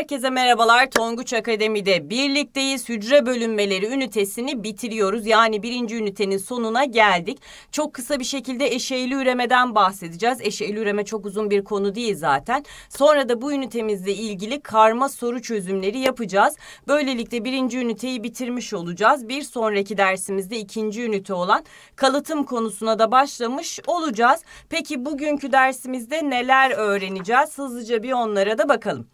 Herkese merhabalar. Tonguç Akademi'de birlikteyiz. Hücre bölünmeleri ünitesini bitiriyoruz. Yani birinci ünitenin sonuna geldik. Çok kısa bir şekilde eşeğli üremeden bahsedeceğiz. Eşeğli üreme çok uzun bir konu değil zaten. Sonra da bu ünitemizle ilgili karma soru çözümleri yapacağız. Böylelikle birinci üniteyi bitirmiş olacağız. Bir sonraki dersimizde ikinci ünite olan kalıtım konusuna da başlamış olacağız. Peki bugünkü dersimizde neler öğreneceğiz? Hızlıca bir onlara da bakalım.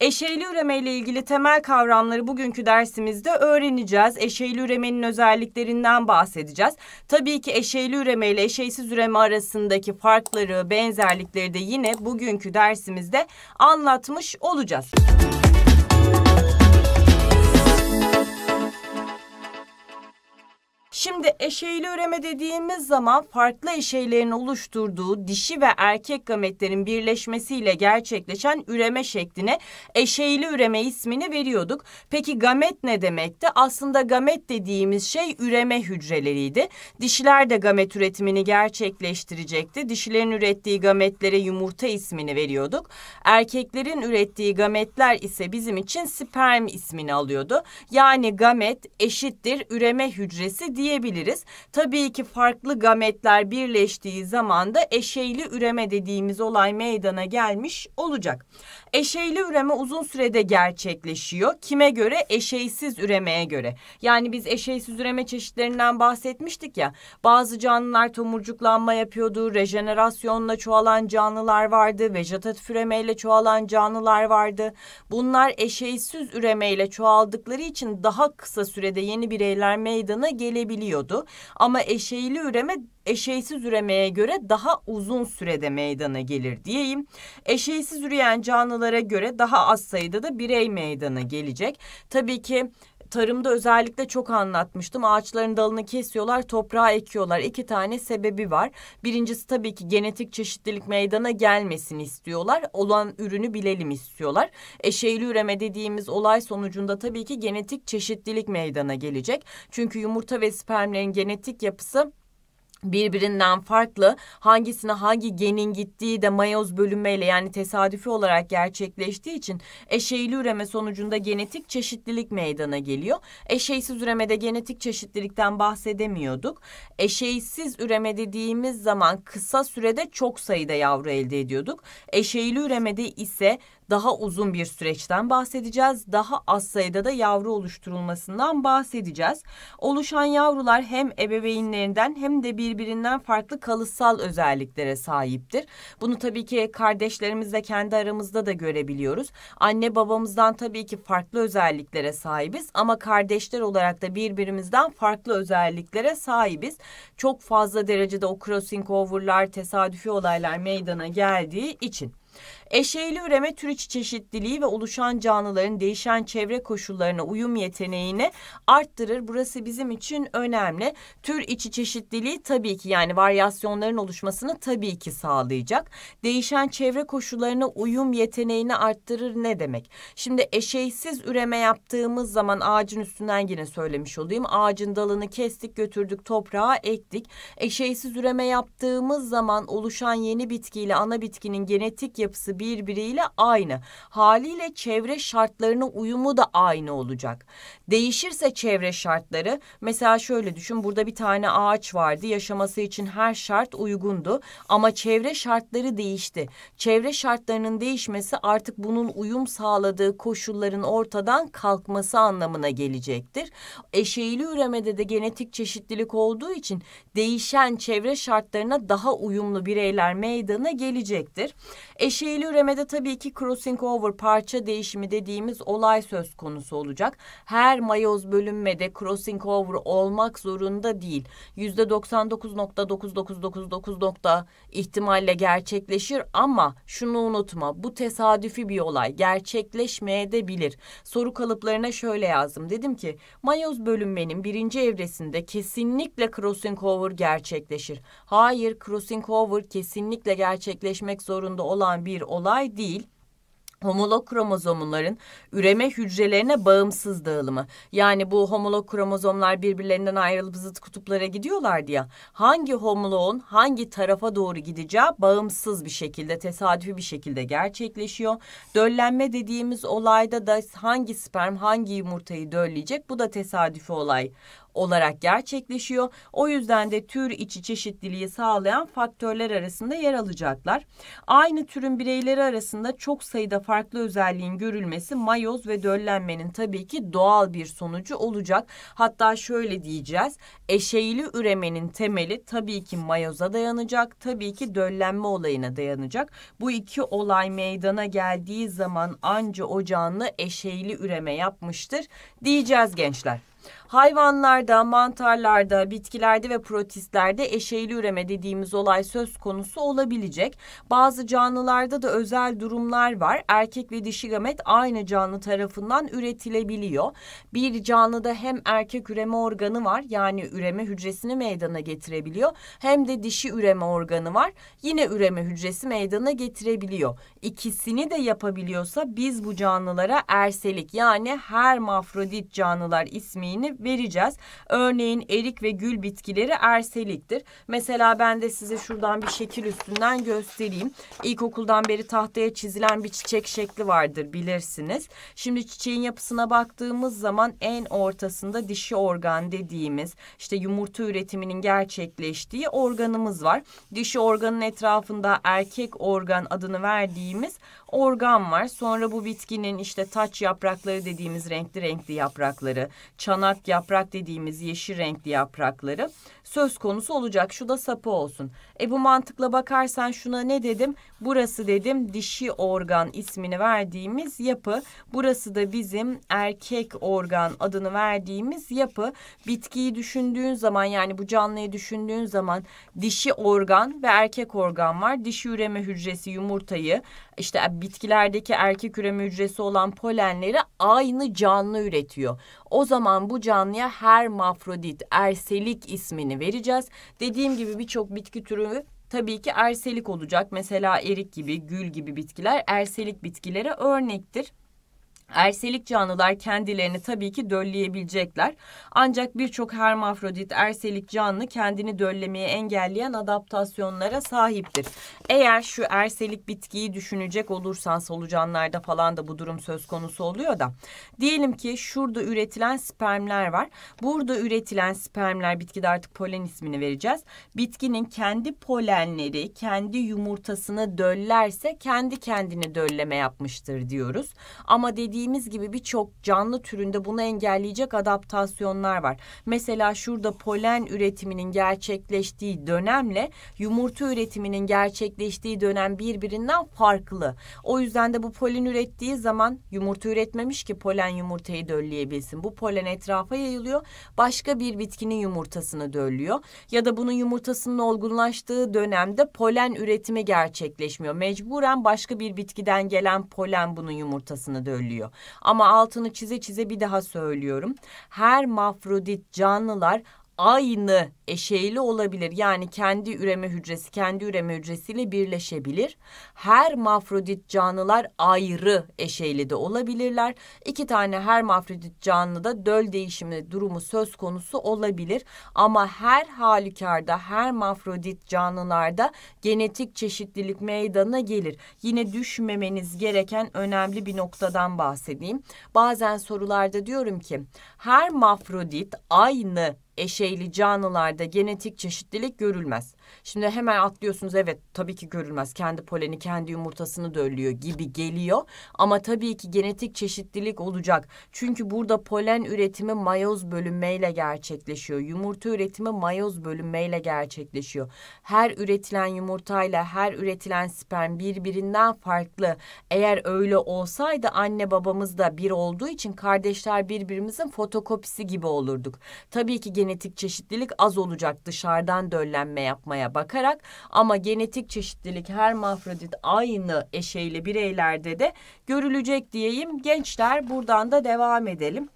Eşeyli üreme ile ilgili temel kavramları bugünkü dersimizde öğreneceğiz. Eşeyli üremenin özelliklerinden bahsedeceğiz. Tabii ki eşeyli üreme ile eşeysiz üreme arasındaki farkları, benzerlikleri de yine bugünkü dersimizde anlatmış olacağız. Müzik Şimdi eşeyli üreme dediğimiz zaman farklı eşeylerin oluşturduğu dişi ve erkek gametlerin birleşmesiyle gerçekleşen üreme şekline eşeyli üreme ismini veriyorduk. Peki gamet ne demekti? Aslında gamet dediğimiz şey üreme hücreleriydi. Dişiler de gamet üretimini gerçekleştirecekti. Dişilerin ürettiği gametlere yumurta ismini veriyorduk. Erkeklerin ürettiği gametler ise bizim için sperm ismini alıyordu. Yani gamet eşittir üreme hücresi diye diyebiliriz. Tabii ki farklı gametler birleştiği zaman da eşeyli üreme dediğimiz olay meydana gelmiş olacak. Eşeyli üreme uzun sürede gerçekleşiyor. Kime göre? Eşeysiz üremeye göre. Yani biz eşeysiz üreme çeşitlerinden bahsetmiştik ya. Bazı canlılar tomurcuklanma yapıyordu. Rejenerasyonla çoğalan canlılar vardı. Vejetatif üremeyle çoğalan canlılar vardı. Bunlar eşeysiz üremeyle çoğaldıkları için daha kısa sürede yeni bireyler meydana gelebiliyordu. Ama eşeyli üreme eşeğsiz üremeye göre daha uzun sürede meydana gelir diyeyim. Eşeğsiz üreyen canlılara göre daha az sayıda da birey meydana gelecek. Tabii ki tarımda özellikle çok anlatmıştım. Ağaçların dalını kesiyorlar, toprağa ekiyorlar. İki tane sebebi var. Birincisi tabii ki genetik çeşitlilik meydana gelmesin istiyorlar. Olan ürünü bilelim istiyorlar. Eşeğli üreme dediğimiz olay sonucunda tabii ki genetik çeşitlilik meydana gelecek. Çünkü yumurta ve spermlerin genetik yapısı birbirinden farklı hangisine hangi genin gittiği de mayoz bölünmeyle yani tesadüfi olarak gerçekleştiği için eşeyli üreme sonucunda genetik çeşitlilik meydana geliyor. Eşeysiz üremede genetik çeşitlilikten bahsedemiyorduk. Eşeysiz üreme dediğimiz zaman kısa sürede çok sayıda yavru elde ediyorduk. Eşeyli üremede ise daha uzun bir süreçten bahsedeceğiz. Daha az sayıda da yavru oluşturulmasından bahsedeceğiz. Oluşan yavrular hem ebeveynlerinden hem de birbirinden farklı kalıtsal özelliklere sahiptir. Bunu tabii ki kardeşlerimizle kendi aramızda da görebiliyoruz. Anne babamızdan tabii ki farklı özelliklere sahibiz ama kardeşler olarak da birbirimizden farklı özelliklere sahibiz. Çok fazla derecede o crossing over'lar, tesadüfi olaylar meydana geldiği için. Eşeğli üreme tür içi çeşitliliği ve oluşan canlıların değişen çevre koşullarına uyum yeteneğini arttırır. Burası bizim için önemli. Tür içi çeşitliliği tabii ki yani varyasyonların oluşmasını tabii ki sağlayacak. Değişen çevre koşullarına uyum yeteneğini arttırır ne demek? Şimdi eşeğsiz üreme yaptığımız zaman ağacın üstünden yine söylemiş olayım. Ağacın dalını kestik götürdük toprağa ektik. Eşeğsiz üreme yaptığımız zaman oluşan yeni bitkiyle ana bitkinin genetik yapısı birbiriyle aynı. Haliyle çevre şartlarına uyumu da aynı olacak. Değişirse çevre şartları mesela şöyle düşün burada bir tane ağaç vardı yaşaması için her şart uygundu ama çevre şartları değişti. Çevre şartlarının değişmesi artık bunun uyum sağladığı koşulların ortadan kalkması anlamına gelecektir. Eşeğili üremede de genetik çeşitlilik olduğu için değişen çevre şartlarına daha uyumlu bireyler meydana gelecektir. Eşeğili Belli üremede tabii ki crossing over parça değişimi dediğimiz olay söz konusu olacak. Her mayoz bölünmede crossing over olmak zorunda değil. %99.9999 ihtimalle gerçekleşir ama şunu unutma bu tesadüfi bir olay gerçekleşmeye de bilir. Soru kalıplarına şöyle yazdım dedim ki mayoz bölünmenin birinci evresinde kesinlikle crossing over gerçekleşir. Hayır crossing over kesinlikle gerçekleşmek zorunda olan bir olay değil homolog kromozomların üreme hücrelerine bağımsız dağılımı. Yani bu homolog kromozomlar birbirlerinden ayrılıp zıt kutuplara gidiyorlardı ya. Hangi homologun hangi tarafa doğru gideceği bağımsız bir şekilde, tesadüfi bir şekilde gerçekleşiyor. Döllenme dediğimiz olayda da hangi sperm hangi yumurtayı dölleyecek bu da tesadüfi olay olarak gerçekleşiyor. O yüzden de tür içi çeşitliliği sağlayan faktörler arasında yer alacaklar. Aynı türün bireyleri arasında çok sayıda farklı özelliğin görülmesi mayoz ve döllenmenin tabii ki doğal bir sonucu olacak. Hatta şöyle diyeceğiz. Eşeğili üremenin temeli tabii ki mayoza dayanacak. Tabii ki döllenme olayına dayanacak. Bu iki olay meydana geldiği zaman anca o canlı eşeğili üreme yapmıştır diyeceğiz gençler. Hayvanlarda, mantarlarda, bitkilerde ve protistlerde eşeğli üreme dediğimiz olay söz konusu olabilecek. Bazı canlılarda da özel durumlar var. Erkek ve dişi gamet aynı canlı tarafından üretilebiliyor. Bir canlıda hem erkek üreme organı var yani üreme hücresini meydana getirebiliyor hem de dişi üreme organı var. Yine üreme hücresi meydana getirebiliyor. İkisini de yapabiliyorsa biz bu canlılara erselik yani hermafrodit canlılar ismini vereceğiz. Örneğin erik ve gül bitkileri erseliktir. Mesela ben de size şuradan bir şekil üstünden göstereyim. İlkokuldan beri tahtaya çizilen bir çiçek şekli vardır bilirsiniz. Şimdi çiçeğin yapısına baktığımız zaman en ortasında dişi organ dediğimiz işte yumurta üretiminin gerçekleştiği organımız var. Dişi organın etrafında erkek organ adını verdiğimiz organ var. Sonra bu bitkinin işte taç yaprakları dediğimiz renkli renkli yaprakları, çanak yaprak dediğimiz yeşil renkli yaprakları söz konusu olacak. Şu da sapı olsun. E bu mantıkla bakarsan şuna ne dedim? Burası dedim dişi organ ismini verdiğimiz yapı. Burası da bizim erkek organ adını verdiğimiz yapı. Bitkiyi düşündüğün zaman yani bu canlıyı düşündüğün zaman dişi organ ve erkek organ var. Dişi üreme hücresi yumurtayı, işte bitkilerdeki erkek üreme hücresi olan polenleri aynı canlı üretiyor. O zaman bu canlıya hermafrodit, erselik ismini vereceğiz. Dediğim gibi birçok bitki türü tabii ki erselik olacak. Mesela erik gibi, gül gibi bitkiler erselik bitkilere örnektir. Erselik canlılar kendilerini tabii ki dölleyebilecekler. Ancak birçok hermafrodit erselik canlı kendini döllemeyi engelleyen adaptasyonlara sahiptir. Eğer şu erselik bitkiyi düşünecek olursan solucanlarda falan da bu durum söz konusu oluyor da. Diyelim ki şurada üretilen spermler var. Burada üretilen spermler bitkide artık polen ismini vereceğiz. Bitkinin kendi polenleri kendi yumurtasını döllerse kendi kendini dölleme yapmıştır diyoruz. Ama dediğim dediğimiz gibi birçok canlı türünde bunu engelleyecek adaptasyonlar var. Mesela şurada polen üretiminin gerçekleştiği dönemle yumurta üretiminin gerçekleştiği dönem birbirinden farklı. O yüzden de bu polen ürettiği zaman yumurta üretmemiş ki polen yumurtayı dölleyebilsin. Bu polen etrafa yayılıyor. Başka bir bitkinin yumurtasını döllüyor. Ya da bunun yumurtasının olgunlaştığı dönemde polen üretimi gerçekleşmiyor. Mecburen başka bir bitkiden gelen polen bunun yumurtasını döllüyor oluyor. Ama altını çize çize bir daha söylüyorum. Her mafrodit canlılar aynı eşeğli olabilir. Yani kendi üreme hücresi kendi üreme hücresiyle birleşebilir. Her mafrodit canlılar ayrı eşeğli de olabilirler. İki tane her mafrodit canlıda döl değişimi durumu söz konusu olabilir. Ama her halükarda her mafrodit canlılarda genetik çeşitlilik meydana gelir. Yine düşmemeniz gereken önemli bir noktadan bahsedeyim. Bazen sorularda diyorum ki her mafrodit aynı eşeyli canlılarda genetik çeşitlilik görülmez. Şimdi hemen atlıyorsunuz evet tabii ki görülmez. Kendi poleni kendi yumurtasını döllüyor gibi geliyor. Ama tabii ki genetik çeşitlilik olacak. Çünkü burada polen üretimi mayoz bölünmeyle gerçekleşiyor. Yumurta üretimi mayoz bölünmeyle gerçekleşiyor. Her üretilen yumurtayla her üretilen sperm birbirinden farklı. Eğer öyle olsaydı anne babamız da bir olduğu için kardeşler birbirimizin fotokopisi gibi olurduk. Tabii ki genetik çeşitlilik az olacak dışarıdan döllenme yapmaya olmaya bakarak ama genetik çeşitlilik her hermafrodit aynı eşeğli bireylerde de görülecek diyeyim. Gençler buradan da devam edelim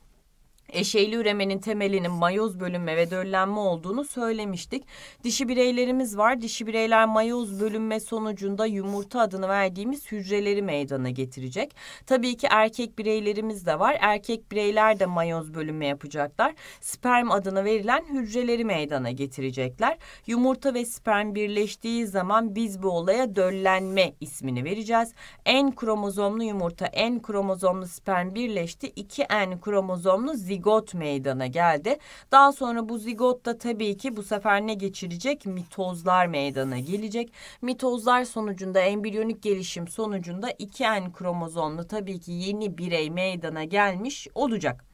eşeyli üremenin temelinin mayoz bölünme ve döllenme olduğunu söylemiştik. Dişi bireylerimiz var. Dişi bireyler mayoz bölünme sonucunda yumurta adını verdiğimiz hücreleri meydana getirecek. Tabii ki erkek bireylerimiz de var. Erkek bireyler de mayoz bölünme yapacaklar. Sperm adını verilen hücreleri meydana getirecekler. Yumurta ve sperm birleştiği zaman biz bu olaya döllenme ismini vereceğiz. En kromozomlu yumurta, en kromozomlu sperm birleşti. 2 en kromozomlu zil zigot meydana geldi. Daha sonra bu zigotta tabii ki bu sefer ne geçirecek? Mitozlar meydana gelecek. Mitozlar sonucunda embriyonik gelişim sonucunda 2N kromozomlu tabii ki yeni birey meydana gelmiş olacak.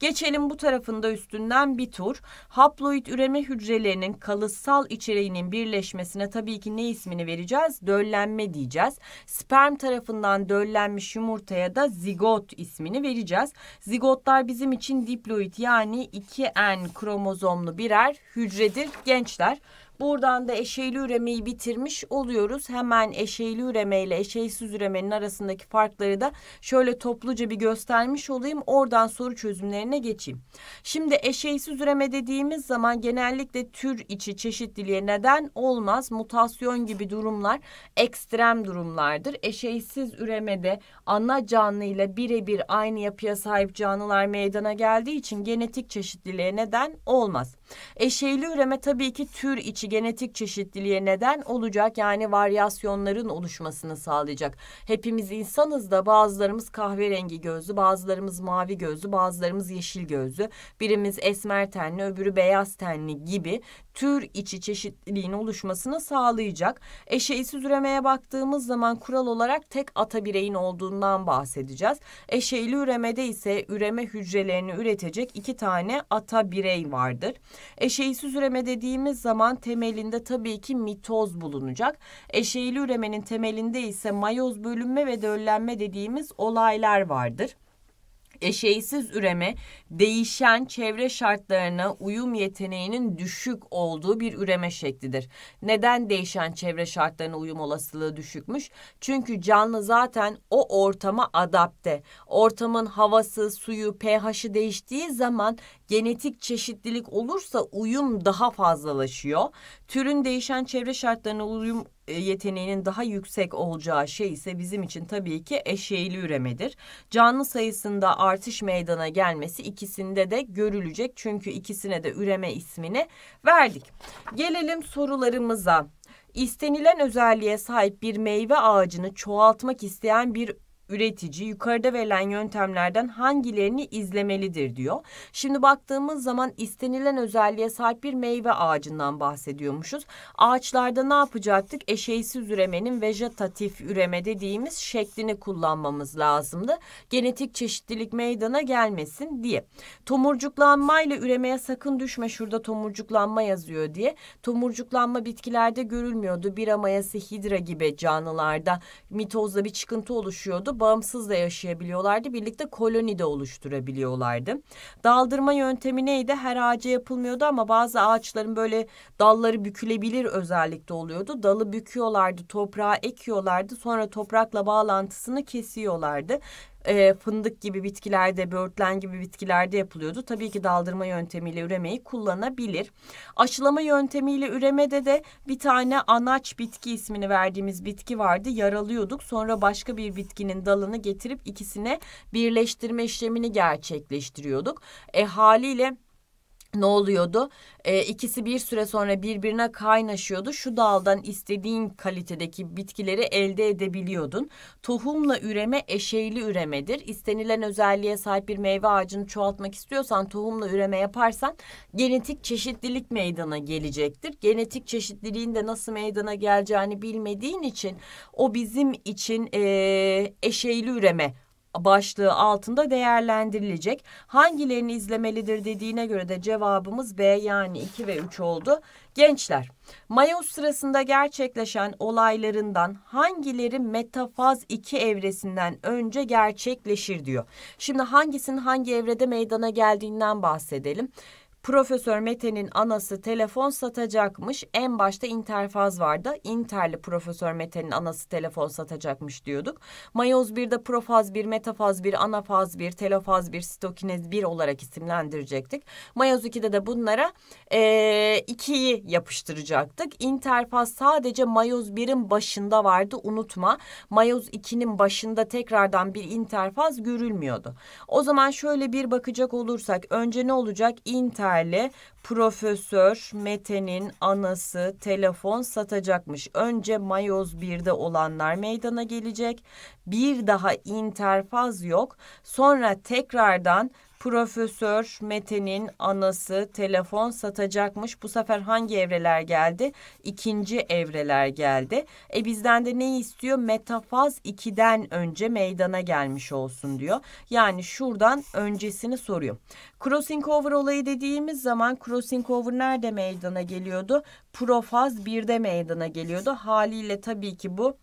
Geçelim bu tarafında üstünden bir tur. Haploid üreme hücrelerinin kalıtsal içeriğinin birleşmesine tabii ki ne ismini vereceğiz? Döllenme diyeceğiz. Sperm tarafından döllenmiş yumurtaya da zigot ismini vereceğiz. Zigotlar bizim için diploid yani 2N kromozomlu birer hücredir gençler. Buradan da eşeyli üremeyi bitirmiş oluyoruz. Hemen eşeyli üreme ile eşeysiz üremenin arasındaki farkları da şöyle topluca bir göstermiş olayım. Oradan soru çözümlerine geçeyim. Şimdi eşeysiz üreme dediğimiz zaman genellikle tür içi çeşitliliğe neden olmaz. Mutasyon gibi durumlar ekstrem durumlardır. Eşeysiz üremede ana canlıyla birebir aynı yapıya sahip canlılar meydana geldiği için genetik çeşitliliğe neden olmaz. Eşeğli üreme tabii ki tür içi genetik çeşitliliğe neden olacak. Yani varyasyonların oluşmasını sağlayacak. Hepimiz insanız da bazılarımız kahverengi gözlü, bazılarımız mavi gözlü, bazılarımız yeşil gözlü. Birimiz esmer tenli, öbürü beyaz tenli gibi tür içi çeşitliliğin oluşmasını sağlayacak. Eşeğsiz üremeye baktığımız zaman kural olarak tek ata bireyin olduğundan bahsedeceğiz. Eşeğli üremede ise üreme hücrelerini üretecek iki tane ata birey vardır. Eşeğsiz üreme dediğimiz zaman temelinde tabii ki mitoz bulunacak. Eşeğli üremenin temelinde ise mayoz bölünme ve döllenme dediğimiz olaylar vardır eşeğsiz üreme değişen çevre şartlarına uyum yeteneğinin düşük olduğu bir üreme şeklidir. Neden değişen çevre şartlarına uyum olasılığı düşükmüş? Çünkü canlı zaten o ortama adapte. Ortamın havası, suyu, pH'i değiştiği zaman genetik çeşitlilik olursa uyum daha fazlalaşıyor. Türün değişen çevre şartlarına uyum e, yeteneğinin daha yüksek olacağı şey ise bizim için tabii ki eşeğli üremedir. Canlı sayısında artış meydana gelmesi ikisinde de görülecek. Çünkü ikisine de üreme ismini verdik. Gelelim sorularımıza. İstenilen özelliğe sahip bir meyve ağacını çoğaltmak isteyen bir üretici yukarıda verilen yöntemlerden hangilerini izlemelidir diyor. Şimdi baktığımız zaman istenilen özelliğe sahip bir meyve ağacından bahsediyormuşuz. Ağaçlarda ne yapacaktık? Eşeğsiz üremenin vejetatif üreme dediğimiz şeklini kullanmamız lazımdı. Genetik çeşitlilik meydana gelmesin diye. Tomurcuklanmayla üremeye sakın düşme şurada tomurcuklanma yazıyor diye. Tomurcuklanma bitkilerde görülmüyordu. Bira mayası, hidra gibi canlılarda mitozda bir çıkıntı oluşuyordu yaşamlarını bağımsız da yaşayabiliyorlardı. Birlikte koloni de oluşturabiliyorlardı. Daldırma yöntemi neydi? Her ağaca yapılmıyordu ama bazı ağaçların böyle dalları bükülebilir özellikle oluyordu. Dalı büküyorlardı, toprağa ekiyorlardı. Sonra toprakla bağlantısını kesiyorlardı e, fındık gibi bitkilerde, böğürtlen gibi bitkilerde yapılıyordu. Tabii ki daldırma yöntemiyle üremeyi kullanabilir. Aşılama yöntemiyle üremede de bir tane anaç bitki ismini verdiğimiz bitki vardı. Yaralıyorduk. Sonra başka bir bitkinin dalını getirip ikisine birleştirme işlemini gerçekleştiriyorduk. E haliyle ne oluyordu? E, ikisi bir süre sonra birbirine kaynaşıyordu. Şu daldan istediğin kalitedeki bitkileri elde edebiliyordun. Tohumla üreme eşeğli üremedir. İstenilen özelliğe sahip bir meyve ağacını çoğaltmak istiyorsan tohumla üreme yaparsan genetik çeşitlilik meydana gelecektir. Genetik çeşitliliğin de nasıl meydana geleceğini bilmediğin için o bizim için e, eşeğli üreme başlığı altında değerlendirilecek. Hangilerini izlemelidir dediğine göre de cevabımız B yani 2 ve 3 oldu. Gençler, Mayos sırasında gerçekleşen olaylarından hangileri metafaz 2 evresinden önce gerçekleşir diyor. Şimdi hangisinin hangi evrede meydana geldiğinden bahsedelim. Profesör Mete'nin anası telefon satacakmış. En başta Interfaz vardı. Interli Profesör Mete'nin anası telefon satacakmış diyorduk. Mayoz 1'de profaz 1, metafaz 1, anafaz 1, telofaz 1, sitokinez 1 olarak isimlendirecektik. Mayoz 2'de de bunlara 2'yi e, yapıştıracaktık. Interfaz sadece mayoz 1'in başında vardı unutma. Mayoz 2'nin başında tekrardan bir interfaz görülmüyordu. O zaman şöyle bir bakacak olursak önce ne olacak? Inter makale Profesör Mete'nin anası telefon satacakmış. Önce Mayoz 1'de olanlar meydana gelecek. Bir daha interfaz yok. Sonra tekrardan Profesör Mete'nin anası telefon satacakmış. Bu sefer hangi evreler geldi? İkinci evreler geldi. E bizden de ne istiyor? Metafaz 2'den önce meydana gelmiş olsun diyor. Yani şuradan öncesini soruyor. Crossing over olayı dediğimiz zaman crossing over nerede meydana geliyordu? Profaz 1'de meydana geliyordu. Haliyle tabii ki bu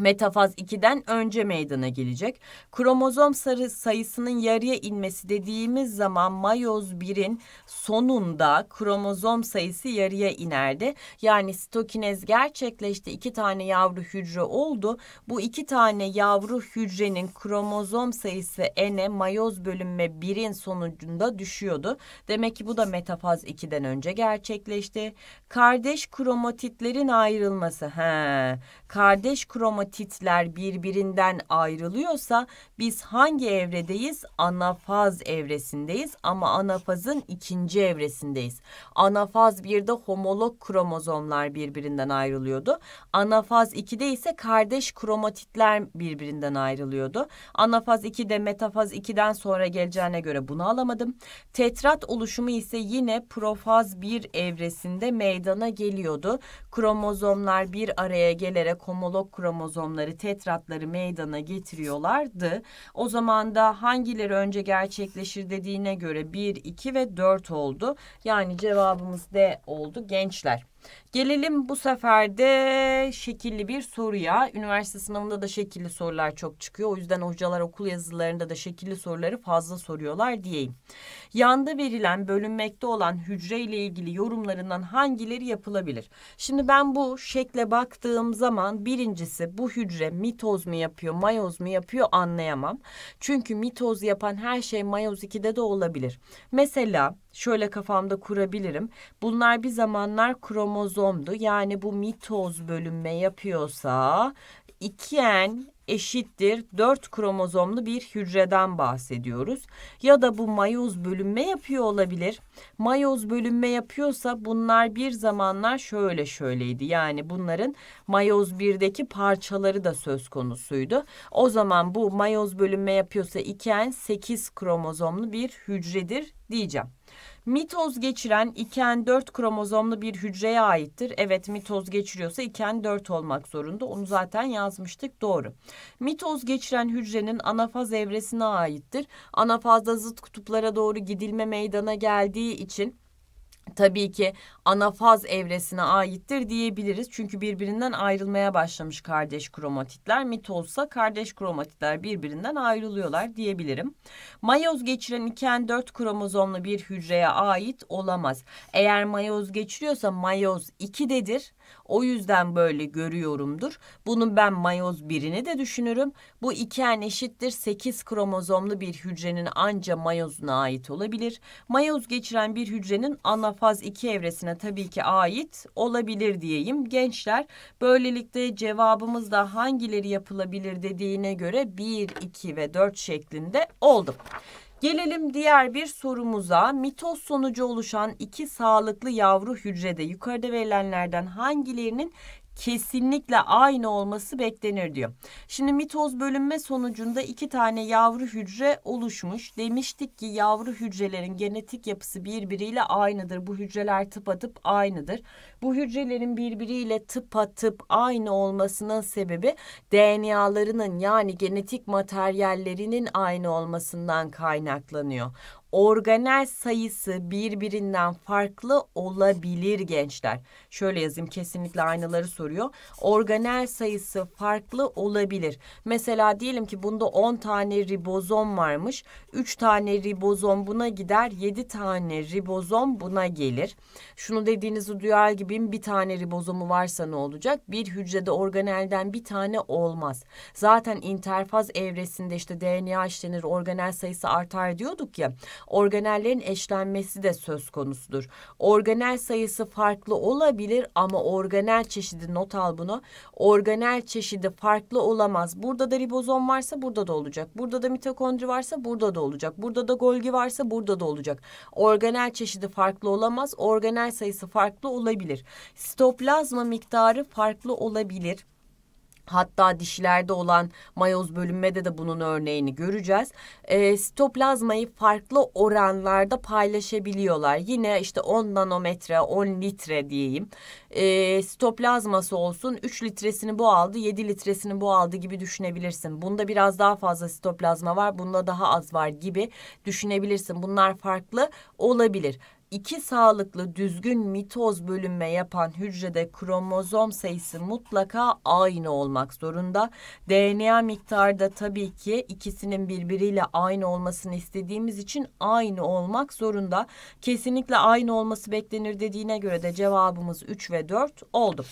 metafaz 2'den önce meydana gelecek. Kromozom sarı sayısının yarıya inmesi dediğimiz zaman mayoz 1'in sonunda kromozom sayısı yarıya inerdi. Yani stokinez gerçekleşti. iki tane yavru hücre oldu. Bu iki tane yavru hücrenin kromozom sayısı ne mayoz bölünme 1'in sonucunda düşüyordu. Demek ki bu da metafaz 2'den önce gerçekleşti. Kardeş kromatitlerin ayrılması. He. Kardeş kromatit Titler birbirinden ayrılıyorsa biz hangi evredeyiz? Anafaz evresindeyiz ama anafazın ikinci evresindeyiz. Anafaz 1'de homolog kromozomlar birbirinden ayrılıyordu. Anafaz 2'de ise kardeş kromatitler birbirinden ayrılıyordu. Anafaz 2'de metafaz 2'den sonra geleceğine göre bunu alamadım. Tetrat oluşumu ise yine profaz 1 evresinde meydana geliyordu. Kromozomlar bir araya gelerek homolog kromozom kromozomları, tetratları meydana getiriyorlardı. O zaman da hangileri önce gerçekleşir dediğine göre 1, 2 ve 4 oldu. Yani cevabımız D oldu gençler. Gelelim bu sefer de şekilli bir soruya. Üniversite sınavında da şekilli sorular çok çıkıyor. O yüzden hocalar okul yazılarında da şekilli soruları fazla soruyorlar diyeyim. Yanda verilen bölünmekte olan hücre ile ilgili yorumlarından hangileri yapılabilir? Şimdi ben bu şekle baktığım zaman birincisi bu hücre mitoz mu yapıyor, mayoz mu yapıyor anlayamam. Çünkü mitoz yapan her şey mayoz 2'de de olabilir. Mesela şöyle kafamda kurabilirim. Bunlar bir zamanlar kromozom kromozomdu. Yani bu mitoz bölünme yapıyorsa 2n eşittir 4 kromozomlu bir hücreden bahsediyoruz. Ya da bu mayoz bölünme yapıyor olabilir. Mayoz bölünme yapıyorsa bunlar bir zamanlar şöyle şöyleydi. Yani bunların mayoz 1'deki parçaları da söz konusuydu. O zaman bu mayoz bölünme yapıyorsa 2N 8 kromozomlu bir hücredir diyeceğim. Mitoz geçiren iken 4 kromozomlu bir hücreye aittir. Evet mitoz geçiriyorsa iken 4 olmak zorunda. Onu zaten yazmıştık doğru. Mitoz geçiren hücrenin anafaz evresine aittir. Anafazda zıt kutuplara doğru gidilme meydana geldiği için tabii ki ana faz evresine aittir diyebiliriz. Çünkü birbirinden ayrılmaya başlamış kardeş kromatitler. Mitozsa kardeş kromatitler birbirinden ayrılıyorlar diyebilirim. Mayoz geçiren 2N4 kromozomlu bir hücreye ait olamaz. Eğer mayoz geçiriyorsa mayoz 2'dedir o yüzden böyle görüyorumdur. Bunun ben mayoz birini de düşünürüm. Bu iki en eşittir 8 kromozomlu bir hücrenin anca mayozuna ait olabilir. Mayoz geçiren bir hücrenin anafaz 2 evresine tabii ki ait olabilir diyeyim. Gençler böylelikle cevabımız da hangileri yapılabilir dediğine göre 1, 2 ve 4 şeklinde oldum. Gelelim diğer bir sorumuza. Mitoz sonucu oluşan iki sağlıklı yavru hücrede yukarıda verilenlerden hangilerinin kesinlikle aynı olması beklenir diyor. Şimdi mitoz bölünme sonucunda iki tane yavru hücre oluşmuş. Demiştik ki yavru hücrelerin genetik yapısı birbiriyle aynıdır. Bu hücreler tıpatıp aynıdır. Bu hücrelerin birbiriyle tıpatıp aynı olmasının sebebi DNA'larının yani genetik materyallerinin aynı olmasından kaynaklanıyor organel sayısı birbirinden farklı olabilir gençler. Şöyle yazayım kesinlikle aynaları soruyor. Organel sayısı farklı olabilir. Mesela diyelim ki bunda 10 tane ribozom varmış. 3 tane ribozom buna gider. 7 tane ribozom buna gelir. Şunu dediğinizi duyar gibiyim. Bir tane ribozomu varsa ne olacak? Bir hücrede organelden bir tane olmaz. Zaten interfaz evresinde işte DNA işlenir organel sayısı artar diyorduk ya organellerin eşlenmesi de söz konusudur. Organel sayısı farklı olabilir ama organel çeşidi not al bunu. Organel çeşidi farklı olamaz. Burada da ribozom varsa burada da olacak. Burada da mitokondri varsa burada da olacak. Burada da Golgi varsa burada da olacak. Organel çeşidi farklı olamaz. Organel sayısı farklı olabilir. Sitoplazma miktarı farklı olabilir. Hatta dişilerde olan mayoz bölünmede de bunun örneğini göreceğiz. E, sitoplazmayı farklı oranlarda paylaşabiliyorlar. Yine işte 10 nanometre, 10 litre diyeyim. E, sitoplazması olsun 3 litresini bu aldı, 7 litresini bu aldı gibi düşünebilirsin. Bunda biraz daha fazla sitoplazma var, bunda daha az var gibi düşünebilirsin. Bunlar farklı olabilir iki sağlıklı düzgün mitoz bölünme yapan hücrede kromozom sayısı mutlaka aynı olmak zorunda. DNA miktarı da tabii ki ikisinin birbiriyle aynı olmasını istediğimiz için aynı olmak zorunda. Kesinlikle aynı olması beklenir dediğine göre de cevabımız 3 ve 4 oldu.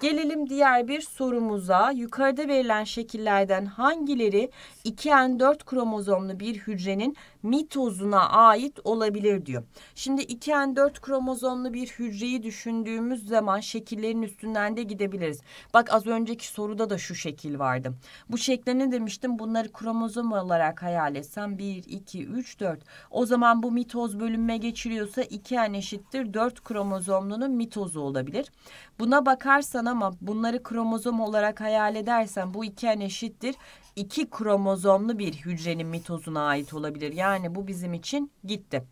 Gelelim diğer bir sorumuza. Yukarıda verilen şekillerden hangileri 2N4 kromozomlu bir hücrenin mitozuna ait olabilir diyor. Şimdi 2N4 kromozomlu bir hücreyi düşündüğümüz zaman şekillerin üstünden de gidebiliriz. Bak az önceki soruda da şu şekil vardı. Bu şekle ne demiştim? Bunları kromozom olarak hayal etsem 1, 2, 3, 4. O zaman bu mitoz bölünme geçiriyorsa 2N eşittir 4 kromozomlunun mitozu olabilir. Buna bakarsan ama bunları kromozom olarak hayal edersen bu 2N eşittir iki kromozomlu bir hücrenin mitozuna ait olabilir. Yani bu bizim için gitti.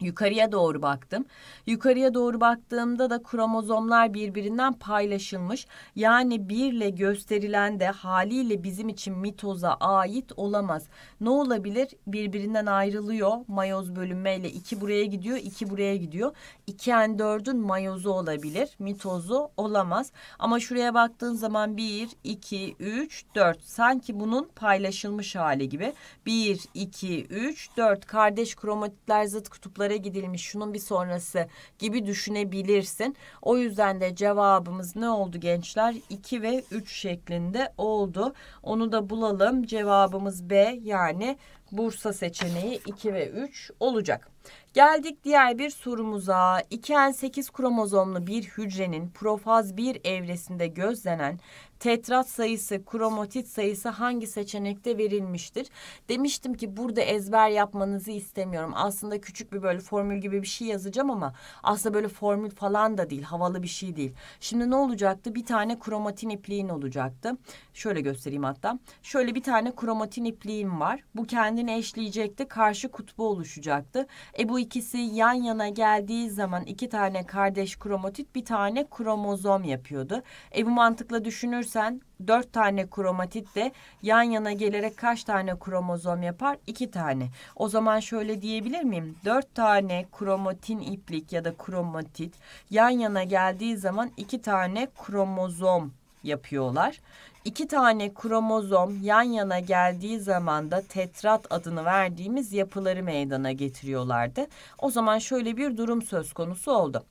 Yukarıya doğru baktım. Yukarıya doğru baktığımda da kromozomlar birbirinden paylaşılmış. Yani birle gösterilen de haliyle bizim için mitoza ait olamaz. Ne olabilir? Birbirinden ayrılıyor. Mayoz bölünmeyle iki buraya gidiyor, iki buraya gidiyor. 2N4'ün mayozu olabilir. Mitozu olamaz. Ama şuraya baktığın zaman 1, 2, 3, 4. Sanki bunun paylaşılmış hali gibi. 1, 2, 3, 4. Kardeş kromatitler zıt kutupları şuralara gidilmiş şunun bir sonrası gibi düşünebilirsin. O yüzden de cevabımız ne oldu gençler? 2 ve 3 şeklinde oldu. Onu da bulalım. Cevabımız B yani Bursa seçeneği 2 ve 3 olacak. Geldik diğer bir sorumuza. 2N8 kromozomlu bir hücrenin profaz 1 evresinde gözlenen tetrat sayısı, kromatit sayısı hangi seçenekte verilmiştir? Demiştim ki burada ezber yapmanızı istemiyorum. Aslında küçük bir böyle formül gibi bir şey yazacağım ama aslında böyle formül falan da değil, havalı bir şey değil. Şimdi ne olacaktı? Bir tane kromatin ipliğin olacaktı. Şöyle göstereyim hatta. Şöyle bir tane kromatin ipliğim var. Bu kendi kendini eşleyecekti. Karşı kutbu oluşacaktı. E bu ikisi yan yana geldiği zaman iki tane kardeş kromatit bir tane kromozom yapıyordu. E bu mantıkla düşünürsen dört tane kromatit de yan yana gelerek kaç tane kromozom yapar? İki tane. O zaman şöyle diyebilir miyim? Dört tane kromatin iplik ya da kromatit yan yana geldiği zaman iki tane kromozom yapıyorlar. İki tane kromozom yan yana geldiği zaman da tetrat adını verdiğimiz yapıları meydana getiriyorlardı. O zaman şöyle bir durum söz konusu oldu.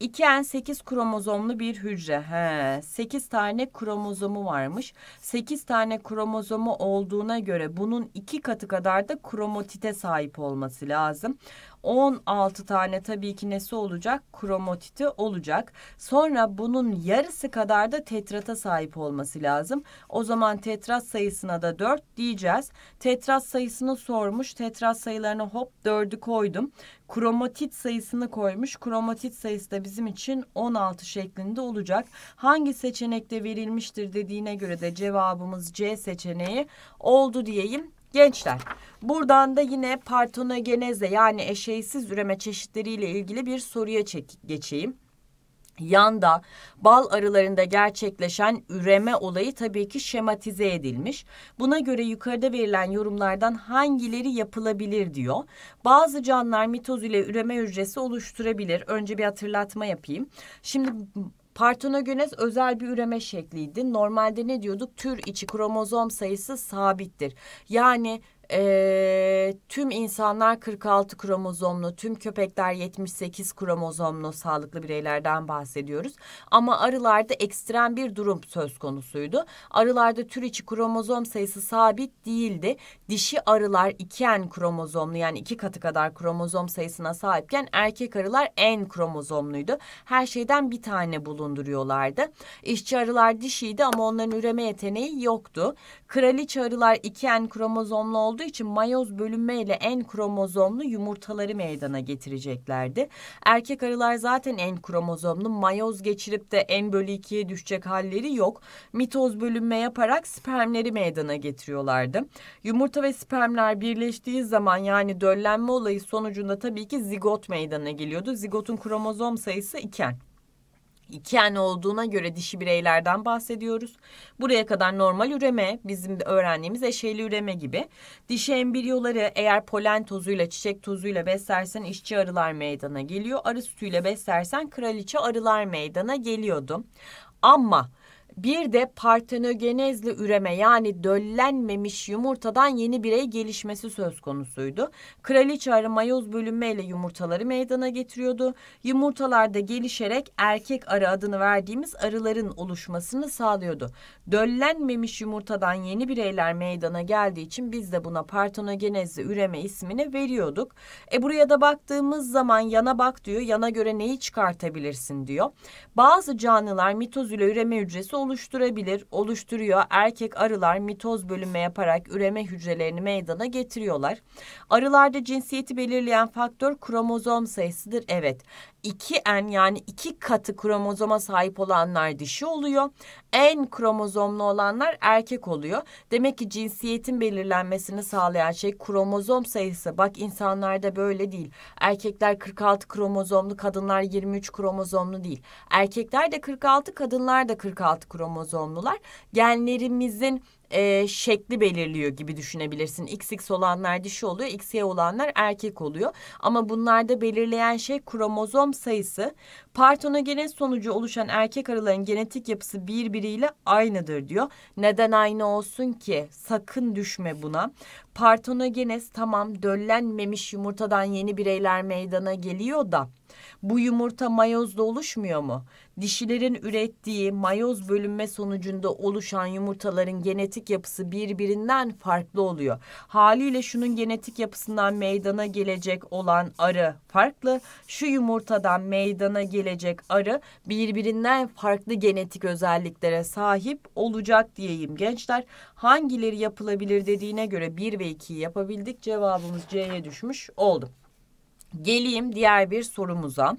2N8 kromozomlu bir hücre. He, 8 tane kromozomu varmış. 8 tane kromozomu olduğuna göre bunun iki katı kadar da kromotite sahip olması lazım. 16 tane tabii ki nesi olacak? Kromotiti olacak. Sonra bunun yarısı kadar da tetrata sahip olması lazım. O zaman tetrat sayısına da 4 diyeceğiz. Tetrat sayısını sormuş. Tetrat sayılarını hop 4'ü koydum. Kromatit sayısını koymuş. Kromatit sayısı da bizim için 16 şeklinde olacak. Hangi seçenekte verilmiştir dediğine göre de cevabımız C seçeneği oldu diyeyim. Gençler buradan da yine partonogeneze yani eşeğsiz üreme çeşitleriyle ilgili bir soruya geçeyim yanda bal arılarında gerçekleşen üreme olayı tabii ki şematize edilmiş. Buna göre yukarıda verilen yorumlardan hangileri yapılabilir diyor. Bazı canlılar mitoz ile üreme hücresi oluşturabilir. Önce bir hatırlatma yapayım. Şimdi Partenogenez özel bir üreme şekliydi. Normalde ne diyorduk? Tür içi kromozom sayısı sabittir. Yani e, tüm insanlar 46 kromozomlu, tüm köpekler 78 kromozomlu sağlıklı bireylerden bahsediyoruz. Ama arılarda ekstrem bir durum söz konusuydu. Arılarda tür içi kromozom sayısı sabit değildi. Dişi arılar iken kromozomlu yani iki katı kadar kromozom sayısına sahipken erkek arılar en kromozomluydu. Her şeyden bir tane bulunduruyorlardı. İşçi arılar dişiydi ama onların üreme yeteneği yoktu. Kraliçe arılar iken kromozomlu oldu olduğu için mayoz bölünme ile en kromozomlu yumurtaları meydana getireceklerdi. Erkek arılar zaten en kromozomlu mayoz geçirip de en bölü ikiye düşecek halleri yok. Mitoz bölünme yaparak spermleri meydana getiriyorlardı. Yumurta ve spermler birleştiği zaman yani döllenme olayı sonucunda tabii ki zigot meydana geliyordu. Zigotun kromozom sayısı iken iki en olduğuna göre dişi bireylerden bahsediyoruz. Buraya kadar normal üreme, bizim öğrendiğimiz eşeyli üreme gibi. Dişi embriyoları eğer polen tozuyla, çiçek tozuyla beslersen işçi arılar meydana geliyor. Arı sütüyle beslersen kraliçe arılar meydana geliyordu. Ama bir de partenogenezli üreme yani döllenmemiş yumurtadan yeni birey gelişmesi söz konusuydu. Kraliçe arı mayoz bölünmeyle yumurtaları meydana getiriyordu. Yumurtalarda gelişerek erkek arı adını verdiğimiz arıların oluşmasını sağlıyordu. Döllenmemiş yumurtadan yeni bireyler meydana geldiği için biz de buna partenogenezli üreme ismini veriyorduk. E buraya da baktığımız zaman yana bak diyor. Yana göre neyi çıkartabilirsin diyor. Bazı canlılar mitoz ile üreme hücresi oluşturabilir, oluşturuyor. Erkek arılar mitoz bölünme yaparak üreme hücrelerini meydana getiriyorlar. Arılarda cinsiyeti belirleyen faktör kromozom sayısıdır. Evet. 2N yani iki katı kromozoma sahip olanlar dişi oluyor. En kromozomlu olanlar erkek oluyor. Demek ki cinsiyetin belirlenmesini sağlayan şey kromozom sayısı. Bak insanlarda böyle değil. Erkekler 46 kromozomlu, kadınlar 23 kromozomlu değil. Erkekler de 46, kadınlar da 46 kromozomlular. Genlerimizin e, şekli belirliyor gibi düşünebilirsin. XX olanlar dişi oluyor, XY olanlar erkek oluyor. Ama bunlarda belirleyen şey kromozom sayısı. Partonogenin sonucu oluşan erkek arıların genetik yapısı birbiriyle aynıdır diyor. Neden aynı olsun ki? Sakın düşme buna. Partonogenes tamam döllenmemiş yumurtadan yeni bireyler meydana geliyor da bu yumurta mayozda oluşmuyor mu? Dişilerin ürettiği mayoz bölünme sonucunda oluşan yumurtaların genetik yapısı birbirinden farklı oluyor. Haliyle şunun genetik yapısından meydana gelecek olan arı farklı, şu yumurtadan meydana gelecek arı birbirinden farklı genetik özelliklere sahip olacak diyeyim gençler. Hangileri yapılabilir dediğine göre 1 ve 2'yi yapabildik. Cevabımız C'ye düşmüş oldu. Geleyim diğer bir sorumuza.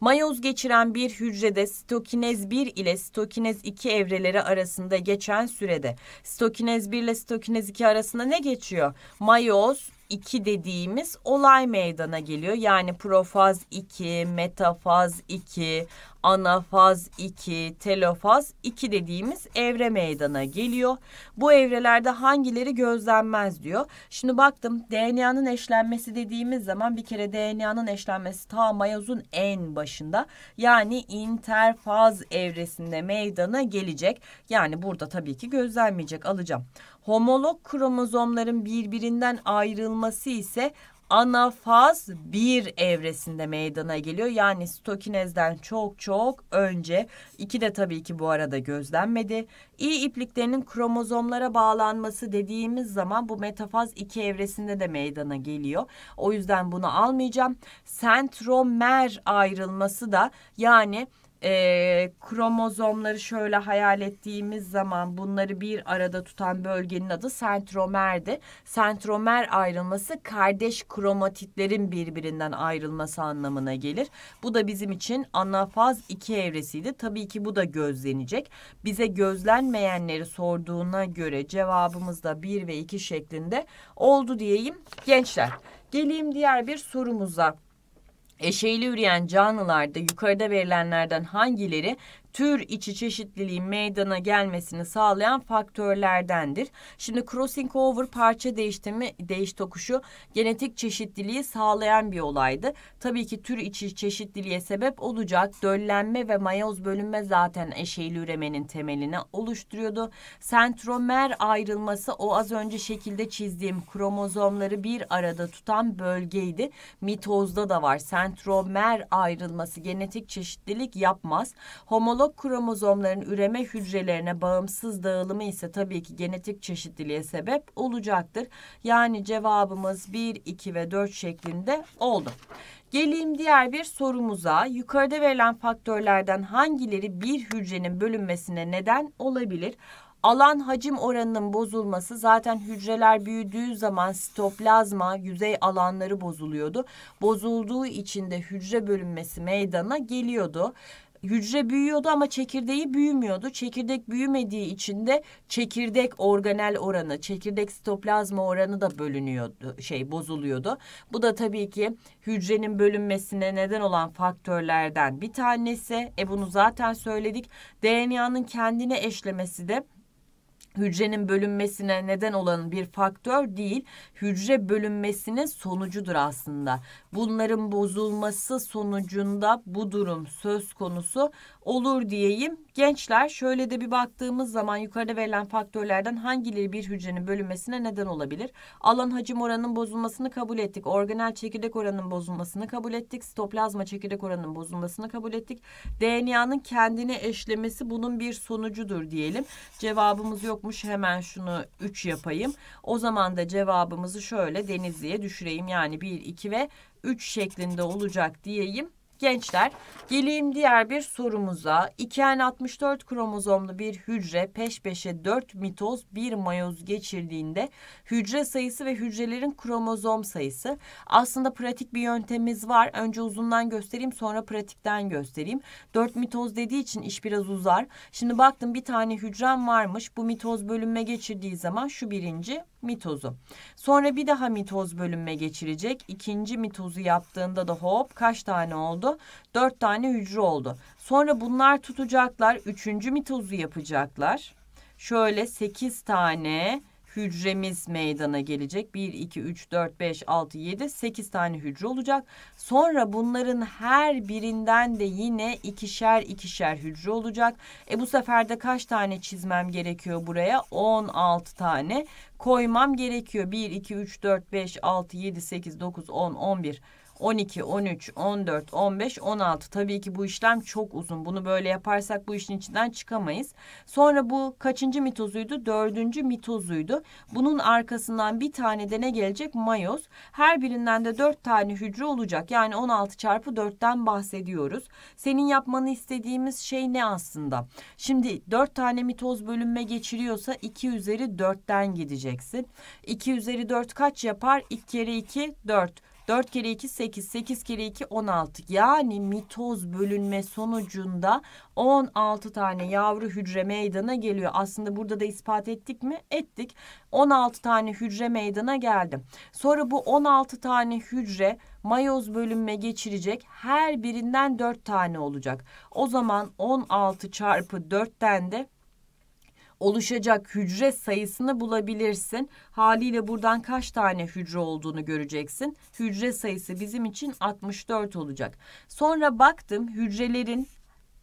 Mayoz geçiren bir hücrede stokinez 1 ile stokinez 2 evreleri arasında geçen sürede stokinez 1 ile stokinez 2 arasında ne geçiyor? Mayoz 2 dediğimiz olay meydana geliyor. Yani profaz 2, metafaz 2, anafaz 2, telofaz 2 dediğimiz evre meydana geliyor. Bu evrelerde hangileri gözlenmez diyor. Şimdi baktım DNA'nın eşlenmesi dediğimiz zaman bir kere DNA'nın eşlenmesi ta mayozun en başında yani interfaz evresinde meydana gelecek. Yani burada tabii ki gözlenmeyecek alacağım. Homolog kromozomların birbirinden ayrılması ise ana faz 1 evresinde meydana geliyor. Yani stokinezden çok çok önce. İki de tabii ki bu arada gözlenmedi. İ ipliklerinin kromozomlara bağlanması dediğimiz zaman bu metafaz 2 evresinde de meydana geliyor. O yüzden bunu almayacağım. Sentromer ayrılması da yani e, kromozomları şöyle hayal ettiğimiz zaman bunları bir arada tutan bölgenin adı sentromerdi. Sentromer ayrılması kardeş kromatitlerin birbirinden ayrılması anlamına gelir. Bu da bizim için anafaz iki evresiydi. Tabii ki bu da gözlenecek. Bize gözlenmeyenleri sorduğuna göre cevabımız da 1 ve iki şeklinde oldu diyeyim gençler. Geleyim diğer bir sorumuza. Eşeğiyle üreyen canlılarda yukarıda verilenlerden hangileri tür içi çeşitliliğin meydana gelmesini sağlayan faktörlerdendir. Şimdi crossing over parça değiştirme değiş tokuşu genetik çeşitliliği sağlayan bir olaydı. Tabii ki tür içi çeşitliliğe sebep olacak döllenme ve mayoz bölünme zaten eşeğli üremenin temelini oluşturuyordu. Sentromer ayrılması o az önce şekilde çizdiğim kromozomları bir arada tutan bölgeydi. Mitozda da var. Sentromer ayrılması genetik çeşitlilik yapmaz. Homolog Yok kromozomların üreme hücrelerine bağımsız dağılımı ise tabii ki genetik çeşitliliğe sebep olacaktır. Yani cevabımız 1, 2 ve 4 şeklinde oldu. Geleyim diğer bir sorumuza. Yukarıda verilen faktörlerden hangileri bir hücrenin bölünmesine neden olabilir? alan hacim oranının bozulması zaten hücreler büyüdüğü zaman sitoplazma yüzey alanları bozuluyordu. Bozulduğu için de hücre bölünmesi meydana geliyordu hücre büyüyordu ama çekirdeği büyümüyordu. Çekirdek büyümediği için de çekirdek organel oranı, çekirdek sitoplazma oranı da bölünüyordu, şey bozuluyordu. Bu da tabii ki hücrenin bölünmesine neden olan faktörlerden bir tanesi. E bunu zaten söyledik. DNA'nın kendine eşlemesi de hücrenin bölünmesine neden olan bir faktör değil, hücre bölünmesinin sonucudur aslında. Bunların bozulması sonucunda bu durum söz konusu olur diyeyim. Gençler şöyle de bir baktığımız zaman yukarıda verilen faktörlerden hangileri bir hücrenin bölünmesine neden olabilir? Alan hacim oranının bozulmasını kabul ettik. Organel çekirdek oranının bozulmasını kabul ettik. Sitoplazma çekirdek oranının bozulmasını kabul ettik. DNA'nın kendini eşlemesi bunun bir sonucudur diyelim. Cevabımız yokmuş hemen şunu 3 yapayım. O zaman da cevabımızı şöyle denizliye düşüreyim. Yani 1, 2 ve 3 şeklinde olacak diyeyim. Gençler geleyim diğer bir sorumuza. 2N64 kromozomlu bir hücre peş peşe 4 mitoz 1 mayoz geçirdiğinde hücre sayısı ve hücrelerin kromozom sayısı. Aslında pratik bir yöntemiz var. Önce uzundan göstereyim sonra pratikten göstereyim. 4 mitoz dediği için iş biraz uzar. Şimdi baktım bir tane hücrem varmış. Bu mitoz bölünme geçirdiği zaman şu birinci mitozu. Sonra bir daha mitoz bölünme geçirecek. İkinci mitozu yaptığında da hop kaç tane oldu? Dört tane hücre oldu. Sonra bunlar tutacaklar. Üçüncü mitozu yapacaklar. Şöyle sekiz tane hücremiz meydana gelecek. 1, 2, 3, 4, 5, 6, 7, 8 tane hücre olacak. Sonra bunların her birinden de yine ikişer ikişer hücre olacak. E bu sefer de kaç tane çizmem gerekiyor buraya? 16 tane koymam gerekiyor. 1, 2, 3, 4, 5, 6, 7, 8, 9, 10, 11, 12, 13, 14, 15, 16. Tabii ki bu işlem çok uzun. Bunu böyle yaparsak bu işin içinden çıkamayız. Sonra bu kaçıncı mitozuydu? Dördüncü mitozuydu. Bunun arkasından bir tane de ne gelecek? Mayoz. Her birinden de dört tane hücre olacak. Yani 16 çarpı 4'ten bahsediyoruz. Senin yapmanı istediğimiz şey ne aslında? Şimdi dört tane mitoz bölünme geçiriyorsa 2 üzeri 4'ten gideceksin. 2 üzeri 4 kaç yapar? 2 kere 2 4. 4 kere 2 8, 8 kere 2 16. Yani mitoz bölünme sonucunda 16 tane yavru hücre meydana geliyor. Aslında burada da ispat ettik mi? Ettik. 16 tane hücre meydana geldi. Sonra bu 16 tane hücre mayoz bölünme geçirecek. Her birinden 4 tane olacak. O zaman 16 çarpı 4'ten de oluşacak hücre sayısını bulabilirsin. Haliyle buradan kaç tane hücre olduğunu göreceksin. Hücre sayısı bizim için 64 olacak. Sonra baktım hücrelerin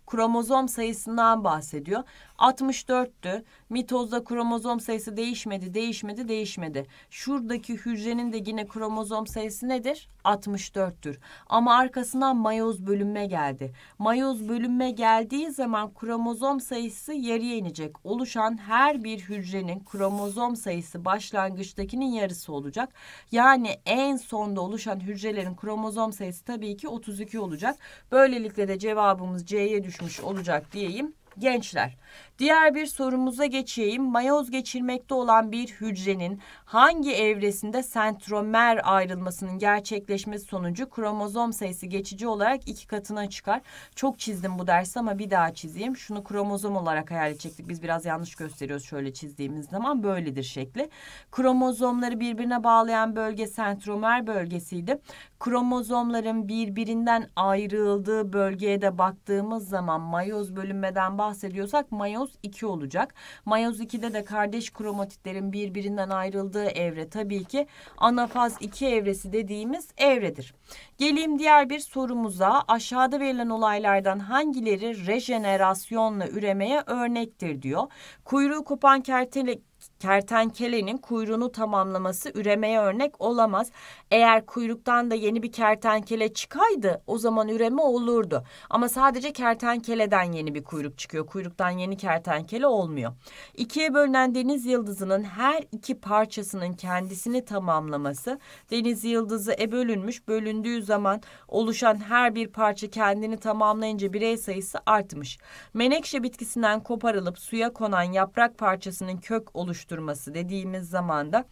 kromozom sayısından bahsediyor. 64'tü. Mitozda kromozom sayısı değişmedi, değişmedi, değişmedi. Şuradaki hücrenin de yine kromozom sayısı nedir? 64'tür. Ama arkasından mayoz bölünme geldi. Mayoz bölünme geldiği zaman kromozom sayısı yarıya inecek. Oluşan her bir hücrenin kromozom sayısı başlangıçtakinin yarısı olacak. Yani en sonda oluşan hücrelerin kromozom sayısı tabii ki 32 olacak. Böylelikle de cevabımız C'ye düşmüş olacak diyeyim gençler. Diğer bir sorumuza geçeyim. Mayoz geçirmekte olan bir hücrenin hangi evresinde sentromer ayrılmasının gerçekleşmesi sonucu kromozom sayısı geçici olarak iki katına çıkar? Çok çizdim bu dersi ama bir daha çizeyim. Şunu kromozom olarak hayal edecektik. Biz biraz yanlış gösteriyoruz şöyle çizdiğimiz zaman böyledir şekli. Kromozomları birbirine bağlayan bölge sentromer bölgesiydi. Kromozomların birbirinden ayrıldığı bölgeye de baktığımız zaman mayoz bölünmeden bahsediyorsak mayoz 2 olacak. Mayoz 2'de de kardeş kromatitlerin birbirinden ayrıldığı evre tabii ki anafaz 2 evresi dediğimiz evredir. Geleyim diğer bir sorumuza. Aşağıda verilen olaylardan hangileri rejenerasyonla üremeye örnektir diyor. Kuyruğu kopan kertenek kertenkelenin kuyruğunu tamamlaması üremeye örnek olamaz. Eğer kuyruktan da yeni bir kertenkele çıkaydı o zaman üreme olurdu. Ama sadece kertenkeleden yeni bir kuyruk çıkıyor. Kuyruktan yeni kertenkele olmuyor. İkiye bölünen deniz yıldızının her iki parçasının kendisini tamamlaması deniz yıldızı e bölünmüş bölündüğü zaman oluşan her bir parça kendini tamamlayınca birey sayısı artmış. Menekşe bitkisinden koparılıp suya konan yaprak parçasının kök oluştu oluşturması dediğimiz zaman da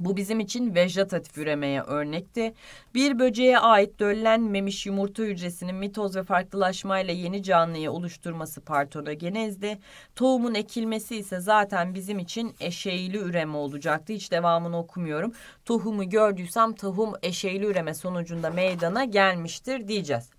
bu bizim için vejetatif üremeye örnekti. Bir böceğe ait döllenmemiş yumurta hücresinin mitoz ve farklılaşmayla yeni canlıyı oluşturması partonogenezdi. Tohumun ekilmesi ise zaten bizim için eşeğili üreme olacaktı. Hiç devamını okumuyorum. Tohumu gördüysem tohum eşeğili üreme sonucunda meydana gelmiştir diyeceğiz.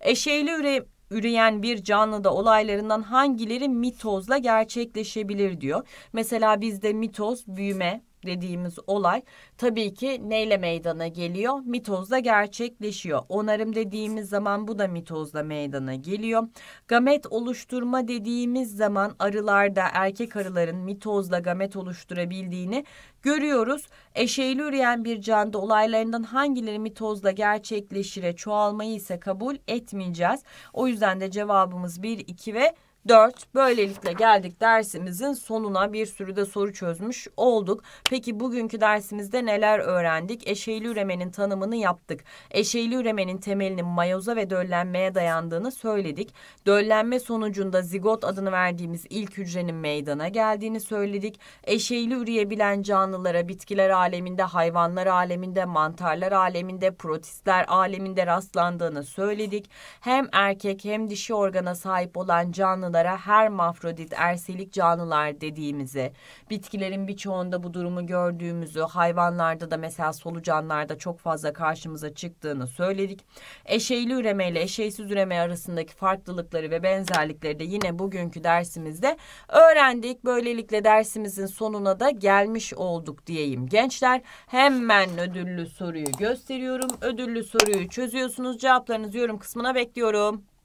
Eşeğili üre üreyen bir canlıda olaylarından hangileri mitozla gerçekleşebilir diyor. Mesela bizde mitoz büyüme, dediğimiz olay tabii ki neyle meydana geliyor? Mitozda gerçekleşiyor. Onarım dediğimiz zaman bu da mitozla meydana geliyor. Gamet oluşturma dediğimiz zaman arılarda erkek arıların mitozla gamet oluşturabildiğini görüyoruz. Eşeyli üreyen bir canlı olaylarından hangileri mitozla gerçekleşire çoğalmayı ise kabul etmeyeceğiz. O yüzden de cevabımız 1, 2 ve 4. Böylelikle geldik dersimizin sonuna bir sürü de soru çözmüş olduk. Peki bugünkü dersimizde neler öğrendik? Eşeyli üremenin tanımını yaptık. Eşeyli üremenin temelinin mayoza ve döllenmeye dayandığını söyledik. Döllenme sonucunda zigot adını verdiğimiz ilk hücrenin meydana geldiğini söyledik. Eşeyli üreyebilen canlılara bitkiler aleminde, hayvanlar aleminde, mantarlar aleminde, protistler aleminde rastlandığını söyledik. Hem erkek hem dişi organa sahip olan canlılar canlılara hermafrodit erselik canlılar dediğimizi, bitkilerin birçoğunda bu durumu gördüğümüzü, hayvanlarda da mesela solucanlarda çok fazla karşımıza çıktığını söyledik. Eşeyli üreme ile eşeysiz üreme arasındaki farklılıkları ve benzerlikleri de yine bugünkü dersimizde öğrendik. Böylelikle dersimizin sonuna da gelmiş olduk diyeyim gençler. Hemen ödüllü soruyu gösteriyorum. Ödüllü soruyu çözüyorsunuz. Cevaplarınızı yorum kısmına bekliyorum.